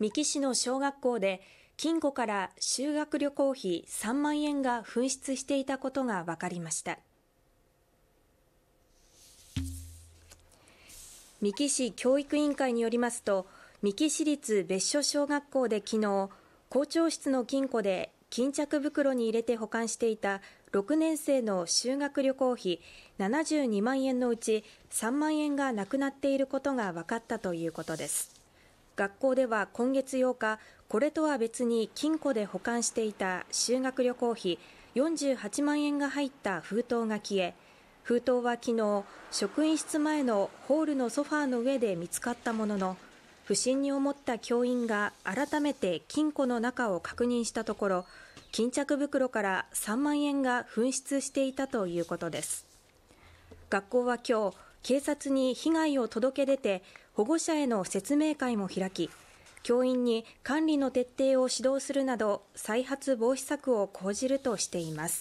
三木市の小学校で金庫から修学旅行費3万円が紛失していたことが分かりました三木市教育委員会によりますと三木市立別所小学校で昨日校長室の金庫で巾着袋に入れて保管していた6年生の修学旅行費72万円のうち3万円がなくなっていることが分かったということです。学校では今月8日、これとは別に金庫で保管していた修学旅行費48万円が入った封筒が消え、封筒は昨日、職員室前のホールのソファーの上で見つかったものの、不審に思った教員が改めて金庫の中を確認したところ、巾着袋から3万円が紛失していたということです。学校は今日警察に被害を届け出て保護者への説明会も開き教員に管理の徹底を指導するなど再発防止策を講じるとしています。